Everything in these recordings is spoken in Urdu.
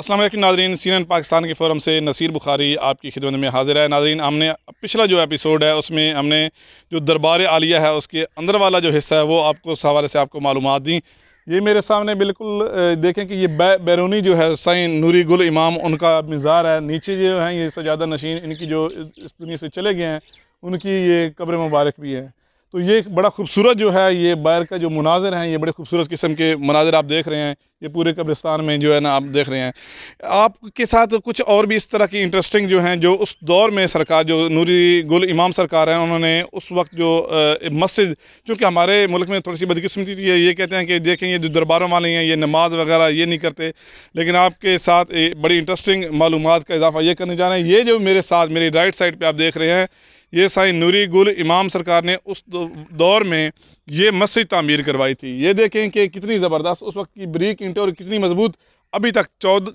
السلام علیکم ناظرین سین پاکستان کے فورم سے نصیر بخاری آپ کی خدمت میں حاضر ہے ناظرین ہم نے پچھلا جو ایپیسوڈ ہے اس میں ہم نے جو دربار عالیہ ہے اس کے اندر والا جو حصہ ہے وہ آپ کو اس حوالے سے آپ کو معلومات دیں یہ میرے سامنے بالکل دیکھیں کہ یہ بیرونی جو ہے سائن نوری گل امام ان کا مزار ہے نیچے جو ہیں یہ سجادہ نشین ان کی جو اس دنیا سے چلے گئے ہیں ان کی یہ قبر مبارک بھی ہے تو یہ بڑا خوبصورت جو ہے یہ باہر کا جو مناظر ہیں یہ بڑے خوبصورت قسم کے مناظر آپ دیکھ رہے ہیں یہ پورے قبرستان میں جو ہے نا آپ دیکھ رہے ہیں آپ کے ساتھ کچھ اور بھی اس طرح کی انٹرسٹنگ جو ہیں جو اس دور میں سرکار جو نوری گل امام سرکار ہیں انہوں نے اس وقت جو مسجد چونکہ ہمارے ملک میں تھوڑی سی بدقسمتی تھی ہے یہ کہتے ہیں کہ دیکھیں یہ جو درباروں والے ہیں یہ نماز وغیرہ یہ نہیں کرتے لیکن آپ کے ساتھ بڑی انٹرسٹنگ معلومات کا اضافہ یہ کرنے جانا ہے یہ جو میرے ساتھ میری رائٹ سائڈ پہ آپ دیکھ رہے ہیں یہ سائن نوری گل امام سرکار نے اس دور میں یہ مسجد تعمیر کروائی تھی یہ دیکھیں کہ کتنی زبردست اس وقت کی بریک انٹے اور کتنی مضبوط ابھی تک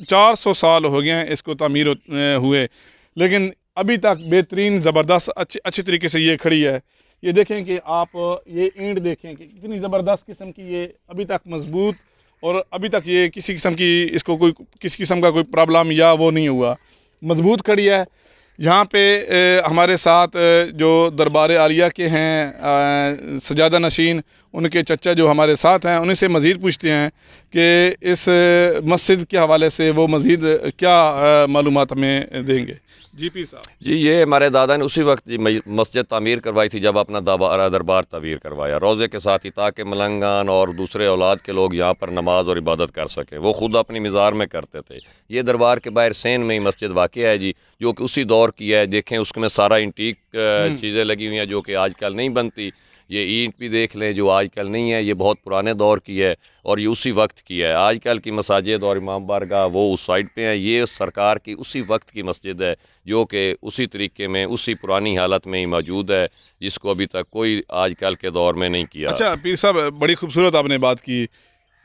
چار سو سال ہو گئے ہیں اس کو تعمیر ہوئے لیکن ابھی تک بہترین زبردست اچھے طریقے سے یہ کھڑی ہے یہ دیکھیں کہ آپ یہ اینٹ دیکھیں کہ کتنی زبردست قسم کی یہ ابھی تک مضبوط اور ابھی تک یہ کسی قسم کی اس کو کوئی کسی قسم کا کوئی پرابلم یا وہ نہیں ہوا مضبوط کھڑی ہے یہاں پہ ہمارے ساتھ جو دربار عالیہ کے ہیں سجادہ نشین ان کے چچا جو ہمارے ساتھ ہیں انہیں سے مزید پوچھتے ہیں کہ اس مسجد کے حوالے سے وہ مزید کیا معلومات ہمیں دیں گے جی پی صاحب جی یہ ہمارے دادا نے اسی وقت مسجد تعمیر کروائی تھی جب اپنا دعوا دربار تعمیر کروایا روزے کے ساتھ ہی تاکہ ملنگان اور دوسرے اولاد کے لوگ یہاں پر نماز اور عبادت کر سکے وہ خود اپنی مزار میں کرتے تھے یہ دربار کے باہر سین میں ہی مسجد واقع ہے جی جو کہ اسی دور کیا ہے دیکھیں اس میں سارا انٹیک چیزیں لگی ہوئی ہیں جو کہ آج کل نہیں بنتی یہ اینٹ بھی دیکھ لیں جو آج کل نہیں ہے یہ بہت پرانے دور کی ہے اور یہ اسی وقت کی ہے آج کل کی مساجد اور امام بارگاہ وہ اس سائڈ پہ ہیں یہ سرکار کی اسی وقت کی مسجد ہے جو کہ اسی طریقے میں اسی پرانی حالت میں ہی موجود ہے جس کو ابھی تک کوئی آج کل کے دور میں نہیں کیا اچھا پیر صاحب بڑی خوبصورت آپ نے بات کی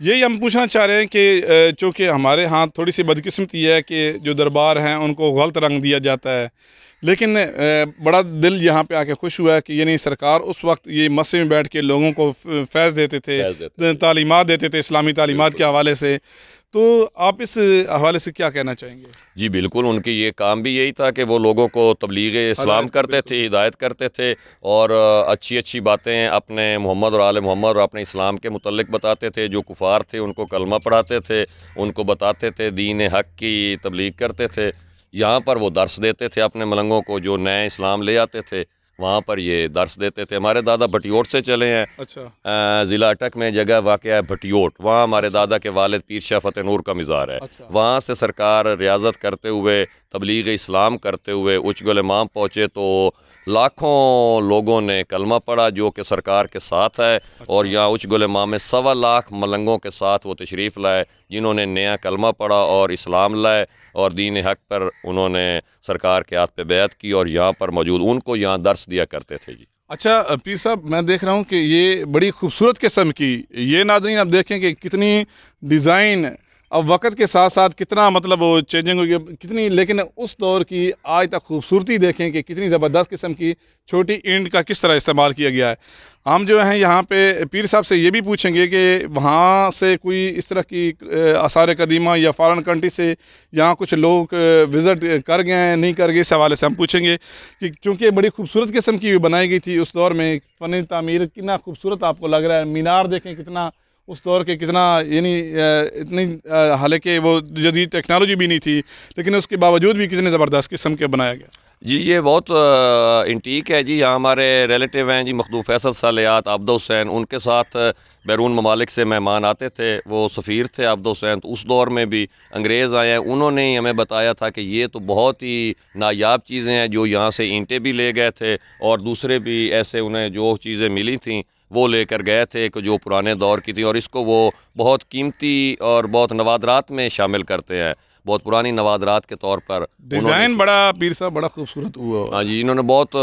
یہی ہم پوچھنا چاہ رہے ہیں کہ چونکہ ہمارے ہاں تھوڑی سی بدقسمتی یہ ہے کہ جو دربار ہیں ان کو غلط رنگ دیا جاتا ہے لیکن بڑا دل یہاں پہ آ کے خوش ہوا ہے کہ یعنی سرکار اس وقت یہ مسئلے میں بیٹھ کے لوگوں کو فیض دیتے تھے تعلیمات دیتے تھے اسلامی تعلیمات کے حوالے سے تو آپ اس حوالے سے کیا کہنا چاہیں گے جی بالکل ان کی یہ کام بھی یہی تھا کہ وہ لوگوں کو تبلیغ اسلام کرتے تھے ہدایت کرتے تھے اور اچھی اچھی باتیں اپنے محمد اور عالم محمد اور اپنے اسلام کے متعلق بتاتے تھے جو کفار تھے ان کو کلمہ پڑھاتے تھے ان کو بتاتے تھے دین حق کی تبلیغ کرتے تھے یہاں پر وہ درس دیتے تھے اپنے ملنگوں کو جو نئے اسلام لے آتے تھے وہاں پر یہ درس دیتے تھے ہمارے دادا بھٹیوٹ سے چلے ہیں اچھا۔ ضلع اٹک میں جگہ واقع ہے بھٹیوٹ وہاں ہمارے دادا کے والد پیر شاہ فتح نور کا مزار ہے اچھا۔ وہاں سے سرکار ریاضت کرتے ہوئے تبلیغ اسلام کرتے ہوئے اچگل امام پہنچے تو لاکھوں لوگوں نے کلمہ پڑھا جو کہ سرکار کے ساتھ ہے اچھا۔ اور یہاں اچ گل امام میں سوا لاکھ ملنگوں کے ساتھ وہ تشریف لائے جنہوں نے نیا کلمہ پڑھا اور اسلام لائے اور دین حق پر انہوں نے سرکار کے ہاتھ پہ بیعت کی اور یہاں پر موجود ان کو یہاں درس دیا کرتے تھے جی اچھا پیر صاحب میں دیکھ رہا ہوں کہ یہ بڑی خوبصورت قسم کی یہ ناظرین آپ دیکھیں کہ کتنی ڈیزائن اب وقت کے ساتھ ساتھ کتنا مطلب وہ چینجنگ ہوگی کتنی لیکن اس دور کی آج تک خوبصورتی دیکھیں کہ کتنی زبردست قسم کی چھوٹی اینڈ کا کس طرح استعمال کیا گیا ہے ہم جو ہیں یہاں پہ پیر صاحب سے یہ بھی پوچھیں گے کہ وہاں سے کوئی اس طرح کی آثار قدیمہ یا فارن کنٹری سے یہاں کچھ لوگ وزٹ کر گئے ہیں نہیں کر گئے اس حوالے سے ہم پوچھیں گے کہ چونکہ بڑی خوبصورت قسم کی بنائی گئی تھی اس دور میں فن تعمیر کتنا خوبصورت آپ کو لگ رہا ہے مینار دیکھیں کتنا اس دور کے کتنا یعنی اتنی حالانکہ وہ جدید ٹیکنالوجی بھی نہیں تھی لیکن اس کے باوجود بھی کتنے زبردست قسم کے بنایا گیا جی یہ بہت انٹیک ہے جی یہاں ہمارے ریلیٹیو ہیں جی مخدوم فیصل سالیات عبد حسین ان کے ساتھ بیرون ممالک سے مہمان آتے تھے وہ سفیر تھے عبد حسین تو اس دور میں بھی انگریز آئے ہیں انہوں نے ہی ہمیں بتایا تھا کہ یہ تو بہت ہی نایاب چیزیں ہیں جو یہاں سے اینٹیں بھی لے گئے تھے اور دوسرے بھی ایسے انہیں جو چیزیں ملی تھیں وہ لے کر گئے تھے کہ جو پرانے دور کی تھی اور اس کو وہ بہت قیمتی اور بہت نوادرات میں شامل کرتے ہیں بہت پرانی نوادرات کے طور پر ڈیزائن بڑا پیر صاحب بڑا خوبصورت ہاں جی انہوں نے بہت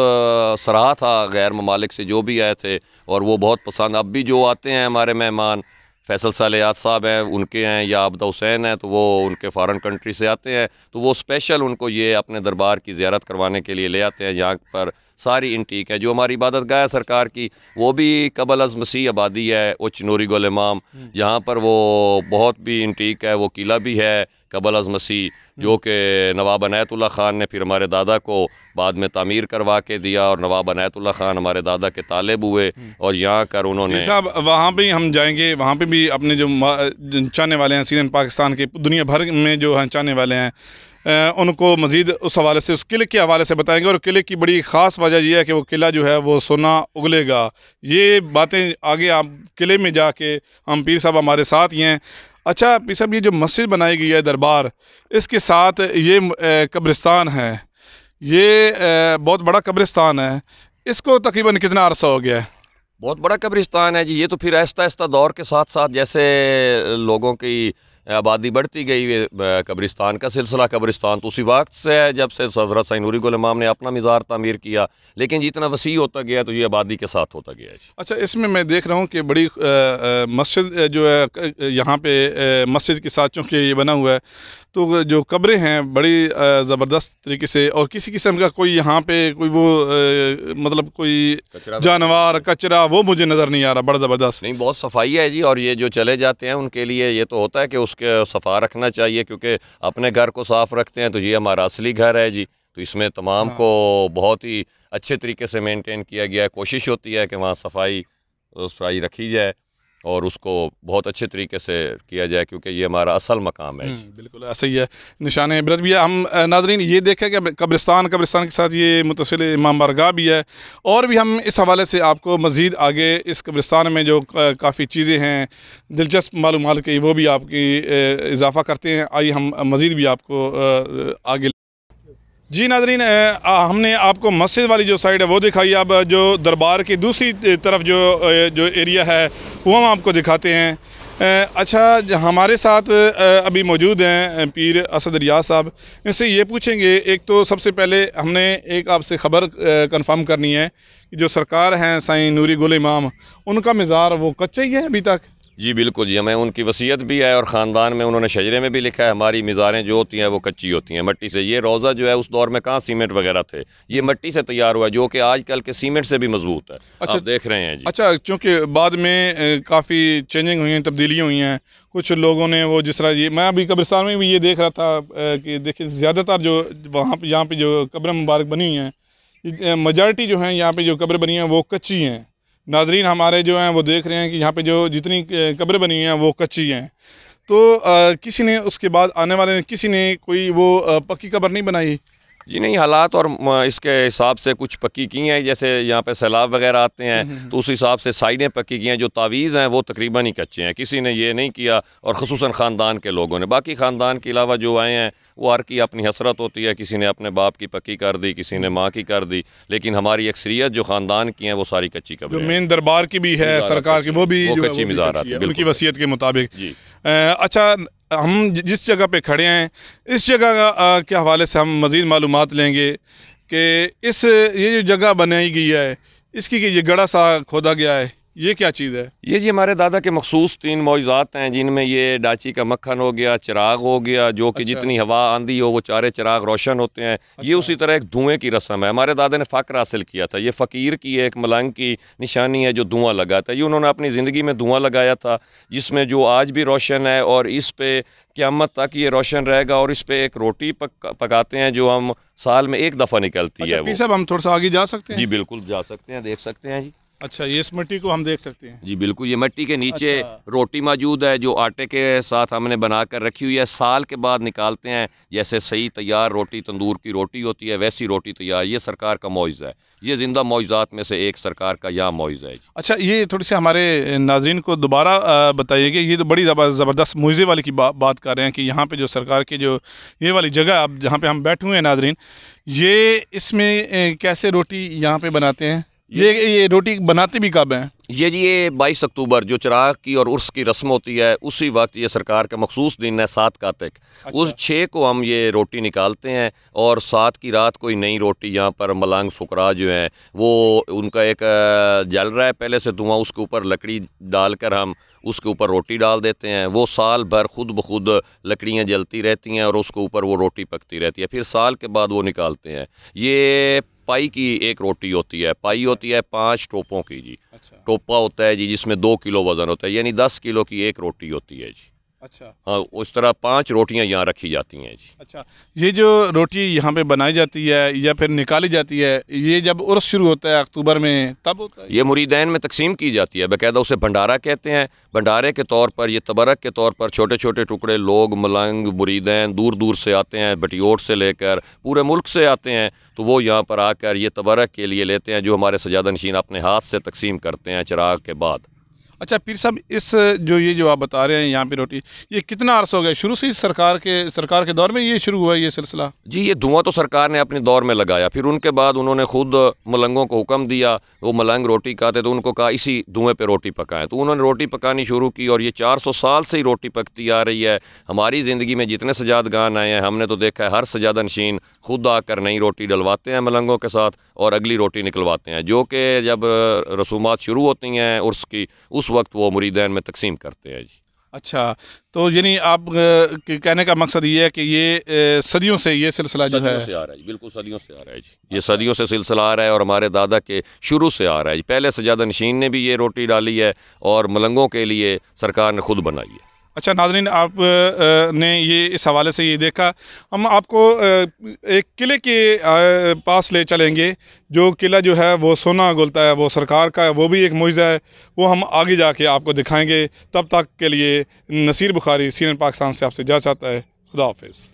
سراہا تھا غیر ممالک سے جو بھی آئے تھے اور وہ بہت پسند اب بھی جو آتے ہیں ہمارے مہمان فیصل صالحات صاحب ہیں ان کے ہیں یا عبدہ حسین ہیں تو وہ ان کے فارن کنٹری سے آتے ہیں تو وہ اسپیشل ان کو یہ اپنے دربار کی زیارت کروانے کے لیے لے آتے ہیں یہاں پر ساری انٹیک ہے جو ہماری عبادت گاہ ہے سرکار کی وہ بھی قبل از مسیح آبادی ہے اچ نوری گول امام یہاں پر وہ بہت بھی انٹیک ہے وہ قلعہ بھی ہے قبل از مسیح جو کہ نواب عنایت اللہ خان نے پھر ہمارے دادا کو بعد میں تعمیر کروا کے دیا اور نواب عنایت اللہ خان ہمارے دادا کے طالب ہوئے اور یہاں کر انہوں نے وہاں پہ ہم جائیں گے وہاں پہ بھی اپنے جو چانے والے ہیں سیرین پاکستان کے دنیا بھر میں جو ہیں چانے والے ہیں ان کو مزید اس حوالے سے اس قلعے کے حوالے سے بتائیں گے اور قلعے کی بڑی خاص وجہ یہ ہے کہ وہ قلعہ جو ہے وہ سونا اگلے گا یہ باتیں آگے آپ قلعے میں جا کے ہم پیر صاحب ہمارے ساتھ یہ ہیں اچھا پیر صاحب یہ جو مسجد بنائی گئی ہے دربار اس کے ساتھ یہ قبرستان ہے یہ بہت بڑا قبرستان ہے اس کو تقریباً کتنا عرصہ ہو گیا ہے بہت بڑا قبرستان ہے جی یہ تو پھر آہستہ آہستہ دور کے ساتھ ساتھ جیسے لوگوں کی آبادی بڑھتی گئی قبرستان کا سلسلہ قبرستان تو اسی وقت سے ہے جب سے حضرت سہ نوری گل امام نے اپنا مزار تعمیر کیا لیکن جتنا جی، وسیع ہوتا گیا تو یہ آبادی کے ساتھ ہوتا گیا جی۔ اچھا اس میں میں دیکھ رہا ہوں کہ بڑی مسجد جو ہے یہاں پہ مسجد کے ساتھ چونکہ یہ بنا ہوا ہے تو جو قبریں ہیں بڑی زبردست طریقے سے اور کسی قسم کا کوئی یہاں پہ کوئی وہ مطلب کوئی جانور کچرا وہ مجھے نظر نہیں آ رہا بڑا زبردست نہیں بہت صفائی ہے جی اور یہ جو چلے جاتے ہیں ان کے لیے یہ تو ہوتا ہے کہ اس اس کے صفا رکھنا چاہیے کیونکہ اپنے گھر کو صاف رکھتے ہیں تو یہ ہمارا اصلی گھر ہے جی تو اس میں تمام ہاں۔ کو بہت ہی اچھے طریقے سے مینٹین کیا گیا ہے کوشش ہوتی ہے کہ وہاں صفائی صفائی رکھی جائے اور اس کو بہت اچھے طریقے سے کیا جائے کیونکہ یہ ہمارا اصل مقام ہے جی۔ بالکل ایسا ہی ہے نشان عبرت بھی ہے ہم ناظرین یہ دیکھیں کہ قبرستان قبرستان کے ساتھ یہ متصل امام بارگاہ بھی ہے اور بھی ہم اس حوالے سے آپ کو مزید آگے اس قبرستان میں جو کافی چیزیں ہیں دلچسپ معلومات کی وہ بھی آپ کی اضافہ کرتے ہیں آئیے ہم مزید بھی آپ کو آگے جی ناظرین ہم نے آپ کو مسجد والی جو سائڈ ہے وہ دکھائی اب جو دربار کی دوسری طرف جو جو ایریا ہے وہ ہم آپ کو دکھاتے ہیں اچھا ہمارے ساتھ ابھی موجود ہیں پیر اسد ریاض صاحب ان سے یہ پوچھیں گے ایک تو سب سے پہلے ہم نے ایک آپ سے خبر کنفرم کرنی ہے کہ جو سرکار ہیں سائیں نوری گل امام ان کا مزار وہ کچہ ہی ہے ابھی تک جی بالکل جی ہمیں ان کی وصیت بھی ہے اور خاندان میں انہوں نے شجرے میں بھی لکھا ہے ہماری مزاریں جو ہوتی ہیں وہ کچی ہوتی ہیں مٹی سے یہ روزہ جو ہے اس دور میں کہاں سیمنٹ وغیرہ تھے یہ مٹی سے تیار ہوا جو کہ آج کل کے سیمنٹ سے بھی مضبوط ہے اچھا دیکھ رہے ہیں جی اچھا چونکہ بعد میں کافی چینجنگ ہوئی ہیں تبدیلیاں ہوئی ہیں کچھ لوگوں نے وہ جس طرح یہ میں ابھی قبرستان میں بھی یہ دیکھ رہا تھا کہ دیکھیں زیادہ تر جو وہاں پہ یہاں پہ جو قبر مبارک بنی ہیں میجارٹی جو ہیں یہاں پہ جو قبر بنی ہیں وہ کچی ہیں ناظرین ہمارے جو ہیں وہ دیکھ رہے ہیں کہ یہاں پہ جو جتنی قبریں بنی ہیں وہ کچی ہیں تو کسی نے اس کے بعد آنے والے کسی نے کوئی وہ پکی قبر نہیں بنائی جی نہیں حالات اور اس کے حساب سے کچھ پکی کی ہیں جیسے یہاں پہ سیلاب وغیرہ آتے ہیں تو اس حساب سے سائڈیں پکی کی ہیں جو تعویذ ہیں وہ تقریباً ہی کچے ہیں کسی نے یہ نہیں کیا اور خصوصاً خاندان کے لوگوں نے باقی خاندان کے علاوہ جو آئے ہیں وہ ہر کی اپنی حسرت ہوتی ہے کسی نے اپنے باپ کی پکی کر دی کسی نے ماں کی کر دی لیکن ہماری اکثریت جو خاندان کی ہیں وہ ساری کچی کر مین دربار کی بھی ہے سرکار کی وہ بھی کچی مزارات کی وصیت کے مطابق جی۔ اچھا ہم جس جگہ پہ کھڑے ہیں اس جگہ کے حوالے سے ہم مزید معلومات لیں گے کہ اس یہ جو جگہ بنائی گئی ہے اس کی یہ گڑا سا کھودا گیا ہے یہ کیا چیز ہے یہ جی ہمارے دادا کے مخصوص تین معجزات ہیں جن میں یہ ڈاچی کا مکھن ہو گیا چراغ ہو گیا جو کہ اچھا۔ جتنی ہوا آندھی ہو وہ چارے چراغ روشن ہوتے ہیں یہ اچھا۔ اسی طرح ایک دھوئیں کی رسم ہے ہمارے دادا نے فقر حاصل کیا تھا یہ فقیر کی ایک ملنگ کی نشانی ہے جو دھواں لگا تھا یہ انہوں نے اپنی زندگی میں دھواں لگایا تھا جس میں جو آج بھی روشن ہے اور اس پہ قیامت تک یہ روشن رہے گا اور اس پہ ایک روٹی پک پکاتے ہیں جو ہم سال میں ایک دفعہ نکلتی ہے اچھا، یہ ہم تھوڑا سا آگے جا سکتے جی بالکل جا سکتے ہیں دیکھ سکتے ہیں جی اچھا یہ اس مٹی کو ہم دیکھ سکتے ہیں جی بالکل یہ مٹی کے نیچے اچھا۔ روٹی موجود ہے جو آٹے کے ساتھ ہم نے بنا کر رکھی ہوئی ہے سال کے بعد نکالتے ہیں جیسے صحیح تیار روٹی تندور کی روٹی ہوتی ہے ویسی روٹی تیار یہ سرکار کا معاوضہ ہے یہ زندہ معاوضات میں سے ایک سرکار کا یہاں معاوضہ ہے اچھا یہ تھوڑی سے ہمارے ناظرین کو دوبارہ بتائیے کہ یہ تو بڑی زبردست معاوضے والے کی بات کر رہے ہیں کہ یہاں پہ جو سرکار کے جو یہ والی جگہ اب جہاں پہ ہم بیٹھے ہوئے ہیں ناظرین یہ اس میں کیسے روٹی یہاں پہ بناتے ہیں یہ یہ روٹی بناتے بھی کب ہیں یہ جی یہ بائیس اکتوبر جو چراغ کی اور عرس کی رسم ہوتی ہے اسی وقت یہ سرکار کا مخصوص دن ہے سات کا تک اچھا۔ اس چھ کو ہم یہ روٹی نکالتے ہیں اور سات کی رات کوئی نئی روٹی یہاں پر ملانگ فکرا جو ہیں وہ ان کا ایک جل رہا ہے پہلے سے دھواں اس کے اوپر لکڑی ڈال کر ہم اس کے اوپر روٹی ڈال دیتے ہیں وہ سال بھر خود بخود لکڑیاں جلتی رہتی ہیں اور اس کے اوپر وہ روٹی پکتی رہتی ہے پھر سال کے بعد وہ نکالتے ہیں یہ پائی کی ایک روٹی ہوتی ہے پائی ہوتی ہے پانچ ٹوپوں کی جی اچھا۔ ٹوپا ہوتا ہے جی جس میں دو کلو وزن ہوتا ہے یعنی دس کلو کی ایک روٹی ہوتی ہے جی اچھا ہاں اس طرح پانچ روٹیاں یہاں رکھی جاتی ہیں جی اچھا یہ جو روٹی یہاں پہ بنائی جاتی ہے یا پھر نکالی جاتی ہے یہ جب عرس شروع ہوتا ہے اکتوبر میں تب یہ مریدین میں تقسیم کی جاتی ہے باقاعدہ اسے بھنڈارا کہتے ہیں بھنڈارے کے طور پر یہ تبرک کے طور پر چھوٹے چھوٹے ٹکڑے لوگ ملنگ مریدین دور دور سے آتے ہیں بٹیوٹ سے لے کر پورے ملک سے آتے ہیں تو وہ یہاں پر آ کر یہ تبرک کے لیے لیتے ہیں جو ہمارے سجادہ نشین اپنے ہاتھ سے تقسیم کرتے ہیں چراغ کے بعد اچھا پیر صاحب اس جو یہ جو آپ بتا رہے ہیں یہاں پہ روٹی یہ کتنا عرصہ ہو گیا شروع سے سرکار کے سرکار کے دور میں یہ شروع ہوا ہے یہ سلسلہ جی یہ دھواں تو سرکار نے اپنے دور میں لگایا پھر ان کے بعد انہوں نے خود ملنگوں کو حکم دیا وہ ملنگ روٹی کہتے تو ان کو کہا اسی دھویں پہ روٹی پکائیں تو انہوں نے روٹی پکانی شروع کی اور یہ چار سو سال سے ہی روٹی پکتی آ رہی ہے ہماری زندگی میں جتنے سجاد گان آئے ہیں ہم نے تو دیکھا ہے ہر سجادہ نشین خود آ کر نئی روٹی ڈلواتے ہیں ملنگوں کے ساتھ اور اگلی روٹی نکلواتے ہیں جو کہ جب رسومات شروع ہوتی ہیں عرس کی اس وقت وہ مریدین میں تقسیم کرتے ہیں جی اچھا تو یعنی آپ کہنے کا مقصد یہ ہے کہ یہ صدیوں سے یہ سلسلہ جو ہے آ رہا ہے جی بالکل صدیوں سے آ رہا ہے جی یہ صدیوں سے سلسلہ آ رہا ہے اور ہمارے دادا کے شروع سے آ رہا ہے جی پہلے سجادہ نشین نے بھی یہ روٹی ڈالی ہے اور ملنگوں کے لیے سرکار نے خود بنائی ہے اچھا ناظرین آپ نے یہ اس حوالے سے یہ دیکھا ہم آپ کو ایک قلعے کے پاس لے چلیں گے جو قلعہ جو ہے وہ سونا گلتا ہے وہ سرکار کا ہے وہ بھی ایک معجزہ ہے وہ ہم آگے جا کے آپ کو دکھائیں گے تب تک کے لیے نصیر بخاری سین پاکستان سے آپ سے جا چاہتا ہے خدا حافظ